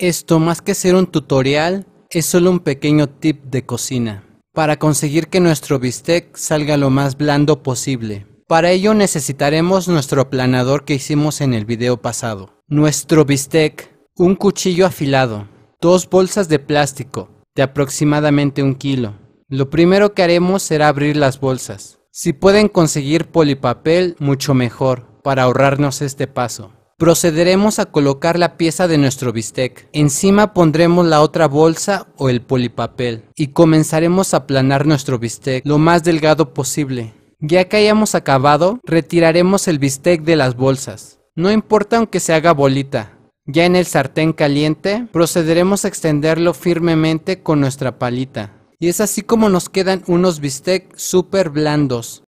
Esto más que ser un tutorial, es solo un pequeño tip de cocina, para conseguir que nuestro bistec salga lo más blando posible. Para ello necesitaremos nuestro aplanador que hicimos en el video pasado, nuestro bistec, un cuchillo afilado, dos bolsas de plástico, de aproximadamente un kilo. Lo primero que haremos será abrir las bolsas. Si pueden conseguir polipapel, mucho mejor, para ahorrarnos este paso. Procederemos a colocar la pieza de nuestro bistec. Encima pondremos la otra bolsa o el polipapel y comenzaremos a aplanar nuestro bistec lo más delgado posible. Ya que hayamos acabado, retiraremos el bistec de las bolsas. No importa aunque se haga bolita. Ya en el sartén caliente, procederemos a extenderlo firmemente con nuestra palita. Y es así como nos quedan unos bistec súper blandos.